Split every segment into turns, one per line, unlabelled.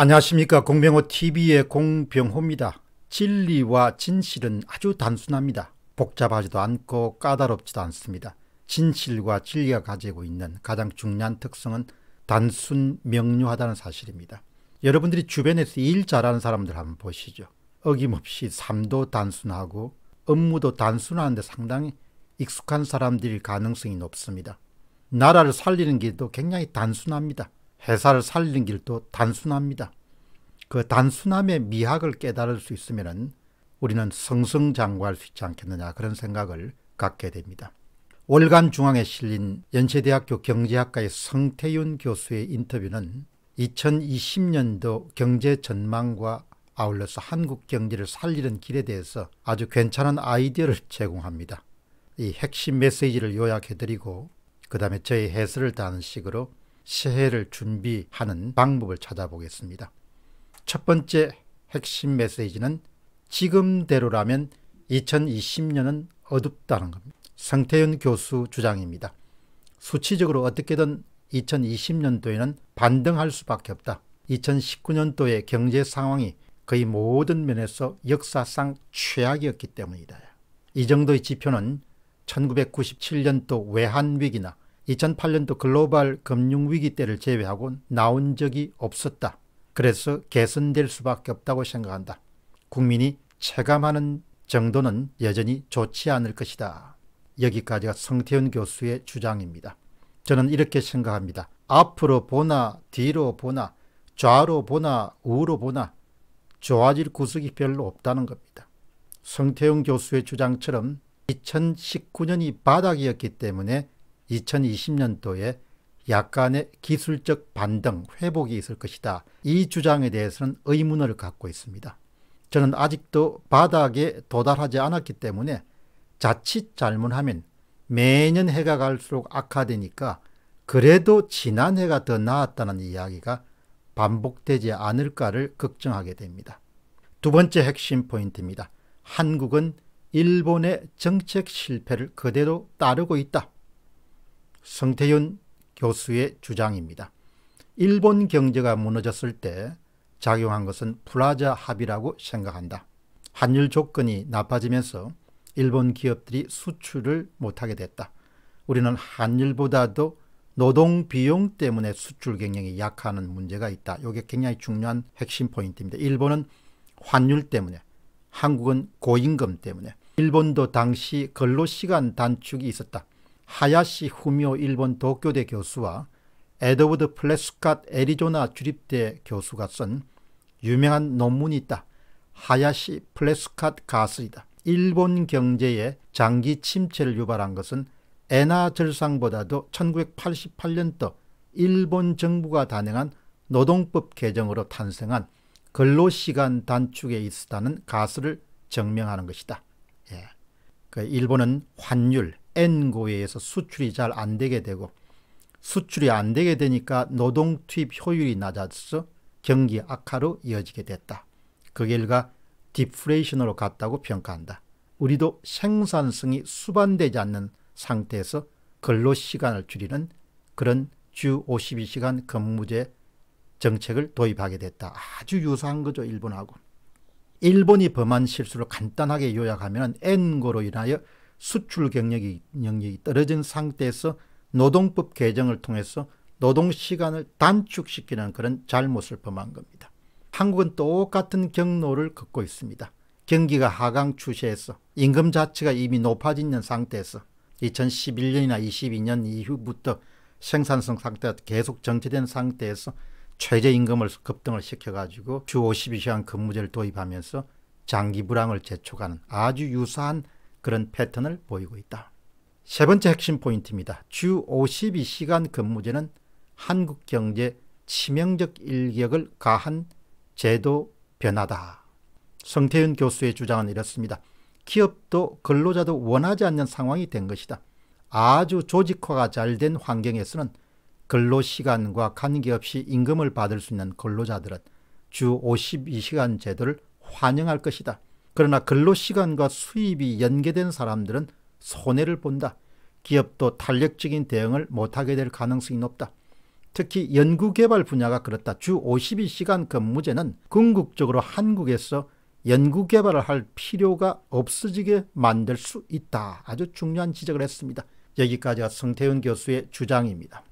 안녕하십니까 공병호TV의 공병호입니다. 진리와 진실은 아주 단순합니다. 복잡하지도 않고 까다롭지도 않습니다. 진실과 진리가 가지고 있는 가장 중요한 특성은 단순 명료하다는 사실입니다. 여러분들이 주변에서 일 잘하는 사람들 한번 보시죠. 어김없이 삶도 단순하고 업무도 단순한데 상당히 익숙한 사람들일 가능성이 높습니다. 나라를 살리는 길도 굉장히 단순합니다. 회사를 살리는 길도 단순합니다. 그 단순함의 미학을 깨달을 수 있으면 우리는 성승장구할 수 있지 않겠느냐 그런 생각을 갖게 됩니다. 월간 중앙에 실린 연세대학교 경제학과의 성태윤 교수의 인터뷰는 2020년도 경제 전망과 아울러서 한국 경제를 살리는 길에 대해서 아주 괜찮은 아이디어를 제공합니다. 이 핵심 메시지를 요약해드리고 그 다음에 저의 해설을 다는 식으로 새해를 준비하는 방법을 찾아보겠습니다. 첫 번째 핵심 메시지는 지금대로라면 2020년은 어둡다는 겁니다. 성태윤 교수 주장입니다. 수치적으로 어떻게든 2020년도에는 반등할 수밖에 없다. 2019년도의 경제 상황이 거의 모든 면에서 역사상 최악이었기 때문이다. 이 정도의 지표는 1997년도 외환위기나 2008년도 글로벌 금융위기 때를 제외하고 나온 적이 없었다. 그래서 개선될 수밖에 없다고 생각한다. 국민이 체감하는 정도는 여전히 좋지 않을 것이다. 여기까지가 성태현 교수의 주장입니다. 저는 이렇게 생각합니다. 앞으로 보나 뒤로 보나 좌로 보나 우로 보나 좋아질 구석이 별로 없다는 겁니다. 성태용 교수의 주장처럼 2019년이 바닥이었기 때문에 2020년도에 약간의 기술적 반등, 회복이 있을 것이다. 이 주장에 대해서는 의문을 갖고 있습니다. 저는 아직도 바닥에 도달하지 않았기 때문에 자칫 잘못하면 매년 해가 갈수록 악화되니까 그래도 지난해가 더 나았다는 이야기가 반복되지 않을까를 걱정하게 됩니다. 두 번째 핵심 포인트입니다. 한국은 일본의 정책 실패를 그대로 따르고 있다. 성태윤 교수의 주장입니다. 일본 경제가 무너졌을 때 작용한 것은 플라자 합의라고 생각한다. 환율 조건이 나빠지면서 일본 기업들이 수출을 못하게 됐다. 우리는 한일보다도 노동 비용 때문에 수출 경쟁이 약하는 문제가 있다. 이게 굉장히 중요한 핵심 포인트입니다. 일본은 환율 때문에, 한국은 고임금 때문에, 일본도 당시 근로시간 단축이 있었다. 하야시 후미오 일본 도쿄대 교수와 에드워드 플래스캇 애리조나 주립대 교수가 쓴 유명한 논문이 있다. 하야시 플래스캇 가설이다. 일본 경제에 장기 침체를 유발한 것은 엔화 절상보다도 1988년도 일본 정부가 단행한 노동법 개정으로 탄생한 근로시간 단축에 있었다는 가설을 증명하는 것이다. 예. 그 일본은 환율, N고에 의해서 수출이 잘 안 되게 되고 수출이 안 되게 되니까 노동 투입 효율이 낮아져서 경기 악화로 이어지게 됐다. 그 결과 디프레이션으로 갔다고 평가한다. 우리도 생산성이 수반되지 않는 상태에서 근로 시간을 줄이는 그런 주 52시간 근무제 정책을 도입하게 됐다. 아주 유사한 거죠, 일본하고. 일본이 범한 실수를 간단하게 요약하면 N고로 인하여 수출 경력이, 경력이 떨어진 상태에서 노동법 개정을 통해서 노동시간을 단축시키는 그런 잘못을 범한 겁니다. 한국은 똑같은 경로를 걷고 있습니다. 경기가 하강 추세에서 임금 자체가 이미 높아지 상태에서 2011년이나 22년 이후부터 생산성 상태가 계속 정체된 상태에서 최저임금을 급등을 시켜가지고 주 52시간 근무제를 도입하면서 장기 불황을 재촉하는 아주 유사한 그런 패턴을 보이고 있다. 세 번째 핵심 포인트입니다. 주 52시간 근무제는 한국 경제 치명적 일격을 가한 제도 변화다. 성태윤 교수의 주장은 이렇습니다. 기업도 근로자도 원하지 않는 상황이 된 것이다. 아주 조직화가 잘 된 환경에서는 근로시간과 관계없이 임금을 받을 수 있는 근로자들은 주 52시간 제도를 환영할 것이다. 그러나 근로시간과 수입이 연계된 사람들은 손해를 본다. 기업도 탄력적인 대응을 못하게 될 가능성이 높다. 특히 연구개발 분야가 그렇다. 주 52시간 근무제는 궁극적으로 한국에서 연구개발을 할 필요가 없어지게 만들 수 있다. 아주 중요한 지적을 했습니다. 여기까지가 성태훈 교수의 주장입니다.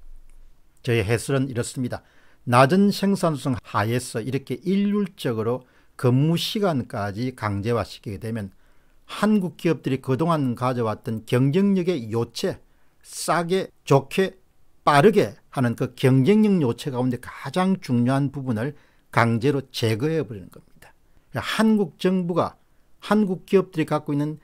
저의 해설은 이렇습니다. 낮은 생산성 하에서 이렇게 일률적으로 근무 시간까지 강제화시키게 되면 한국 기업들이 그동안 가져왔던 경쟁력의 요체, 싸게, 좋게, 빠르게 하는 그 경쟁력 요체 가운데 가장 중요한 부분을 강제로 제거해버리는 겁니다. 한국 정부가 한국 기업들이 갖고 있는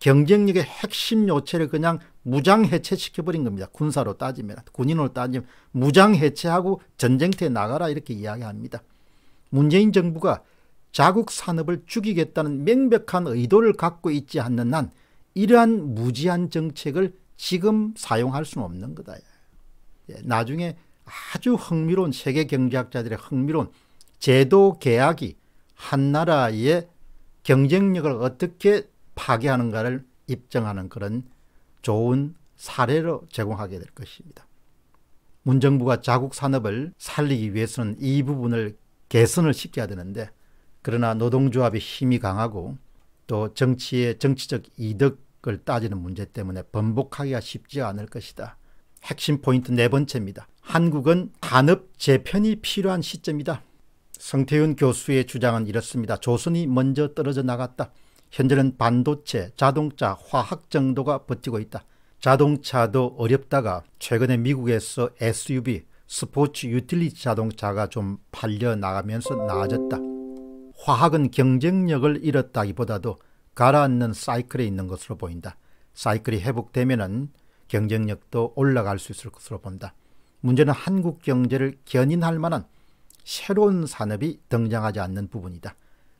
경쟁력의 핵심 요체를 그냥 무장해체시켜버린 겁니다. 군사로 따지면, 군인으로 따지면 무장해체하고 전쟁터에 나가라 이렇게 이야기합니다. 문재인 정부가 자국 산업을 죽이겠다는 명백한 의도를 갖고 있지 않는 한 이러한 무지한 정책을 지금 사용할 수는 없는 거다. 예, 나중에 아주 흥미로운 세계 경제학자들의 흥미로운 제도 개혁이 한 나라의 경쟁력을 어떻게 파괴하는가를 입증하는 그런 좋은 사례로 제공하게 될 것입니다. 문정부가 자국 산업을 살리기 위해서는 이 부분을 개선을 시켜야 되는데 그러나 노동조합의 힘이 강하고 또 정치의 정치적 이득을 따지는 문제 때문에 번복하기가 쉽지 않을 것이다. 핵심 포인트 네 번째입니다. 한국은 간업 재편이 필요한 시점이다. 성태윤 교수의 주장은 이렇습니다. 조선이 먼저 떨어져 나갔다. 현재는 반도체, 자동차, 화학 정도가 버티고 있다. 자동차도 어렵다가 최근에 미국에서 SUV, 스포츠 유틸리티 자동차가 좀 팔려 나가면서 나아졌다. 화학은 경쟁력을 잃었다기보다도 가라앉는 사이클에 있는 것으로 보인다. 사이클이 회복되면 경쟁력도 올라갈 수 있을 것으로 본다. 문제는 한국 경제를 견인할 만한 새로운 산업이 등장하지 않는 부분이다.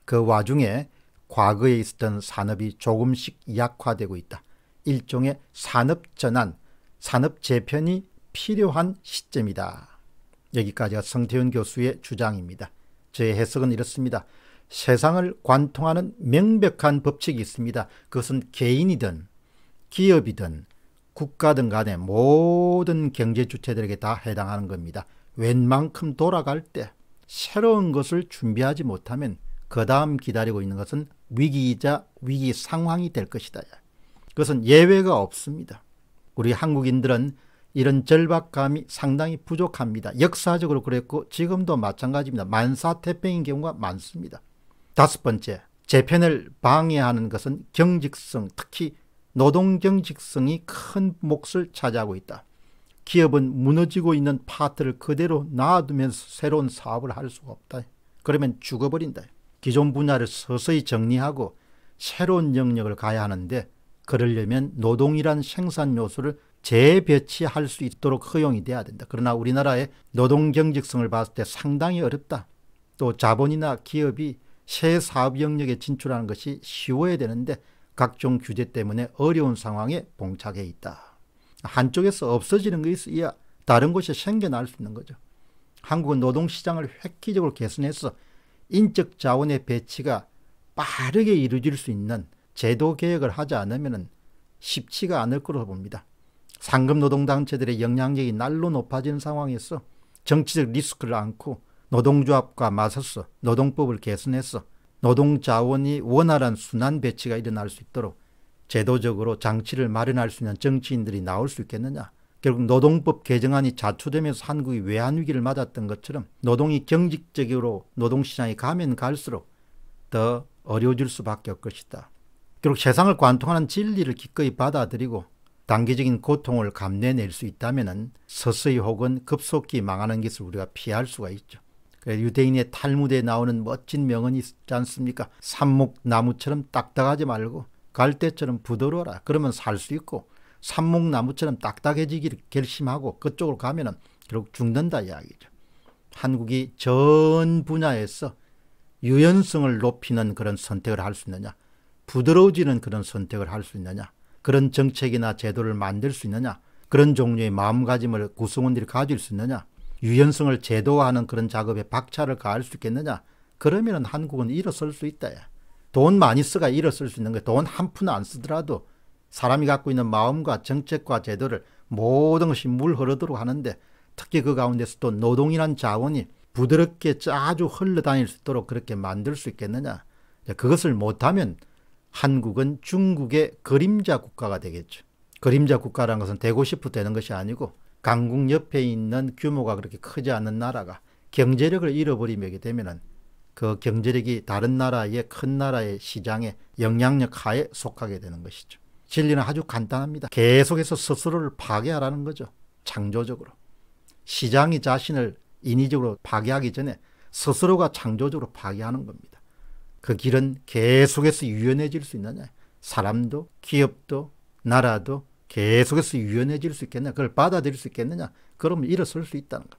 그 와중에 과거에 있었던 산업이 조금씩 약화되고 있다. 일종의 산업 전환, 산업 재편이 필요한 시점이다. 여기까지가 성태윤 교수의 주장입니다. 제 해석은 이렇습니다. 세상을 관통하는 명백한 법칙이 있습니다. 그것은 개인이든 기업이든 국가든 간에 모든 경제 주체들에게 다 해당하는 겁니다. 웬만큼 돌아갈 때 새로운 것을 준비하지 못하면 그 다음 기다리고 있는 것은 위기이자 위기 상황이 될 것이다. 그것은 예외가 없습니다. 우리 한국인들은 이런 절박감이 상당히 부족합니다. 역사적으로 그랬고 지금도 마찬가지입니다. 만사태평인 경우가 많습니다. 다섯 번째, 재편을 방해하는 것은 경직성, 특히 노동 경직성이 큰 몫을 차지하고 있다. 기업은 무너지고 있는 파트를 그대로 놔두면서 새로운 사업을 할 수가 없다. 그러면 죽어버린다. 기존 분야를 서서히 정리하고 새로운 영역을 가야 하는데 그러려면 노동이란 생산 요소를 재배치할 수 있도록 허용이 돼야 된다. 그러나 우리나라의 노동 경직성을 봤을 때 상당히 어렵다. 또 자본이나 기업이 새 사업 영역에 진출하는 것이 쉬워야 되는데 각종 규제 때문에 어려운 상황에 봉착해 있다. 한쪽에서 없어지는 것이 이야 다른 곳에 생겨날 수 있는 거죠. 한국은 노동시장을 획기적으로 개선해서 인적 자원의 배치가 빠르게 이루어질 수 있는 제도 개혁을 하지 않으면 쉽지가 않을 거라고 봅니다. 상급 노동단체들의 영향력이 날로 높아지는 상황에서 정치적 리스크를 안고 노동조합과 맞서서 노동법을 개선해서 노동자원이 원활한 순환 배치가 일어날 수 있도록 제도적으로 장치를 마련할 수 있는 정치인들이 나올 수 있겠느냐. 결국 노동법 개정안이 자초되면서 한국이 외환위기를 맞았던 것처럼 노동이 경직적으로 노동시장에 가면 갈수록 더 어려워질 수밖에 없을 것이다. 결국 세상을 관통하는 진리를 기꺼이 받아들이고 단기적인 고통을 감내낼 수 있다면 서서히 혹은 급속히 망하는 것을 우리가 피할 수가 있죠. 그 유대인의 탈무드에 나오는 멋진 명언이 있지 않습니까? 산목나무처럼 딱딱하지 말고 갈대처럼 부드러워라. 그러면 살 수 있고 산목나무처럼 딱딱해지기를 결심하고 그쪽으로 가면 은 결국 죽는다 이야기죠. 한국이 전 분야에서 유연성을 높이는 그런 선택을 할 수 있느냐 부드러워지는 그런 선택을 할 수 있느냐 그런 정책이나 제도를 만들 수 있느냐 그런 종류의 마음가짐을 구성원들이 가질 수 있느냐 유연성을 제도화하는 그런 작업에 박차를 가할 수 있겠느냐? 그러면 한국은 일어설 수 있다. 돈 많이 쓰가 일어설 수 있는 거야. 돈한 푼 안 쓰더라도 사람이 갖고 있는 마음과 정책과 제도를 모든 것이 물 흐르도록 하는데 특히 그 가운데서도 노동이란 자원이 부드럽게 아주 흘러다닐 수 있도록 그렇게 만들 수 있겠느냐. 그것을 못하면 한국은 중국의 그림자 국가가 되겠죠. 그림자 국가라는 것은 되고 싶어 되는 것이 아니고 강국 옆에 있는 규모가 그렇게 크지 않은 나라가 경제력을 잃어버리게 되면그 경제력이 다른 나라의 큰 나라의 시장에 영향력 하에 속하게 되는 것이죠. 진리는 아주 간단합니다. 계속해서 스스로를 파괴하라는 거죠. 창조적으로. 시장이 자신을 인위적으로 파괴하기 전에 스스로가 창조적으로 파괴하는 겁니다. 그 길은 계속해서 유연해질 수 있느냐. 사람도, 기업도, 나라도, 계속해서 유연해질 수 있겠냐, 그걸 받아들일 수 있겠느냐, 그러면 일어설 수 있다는 것.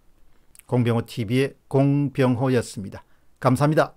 공병호 TV의 공병호였습니다. 감사합니다.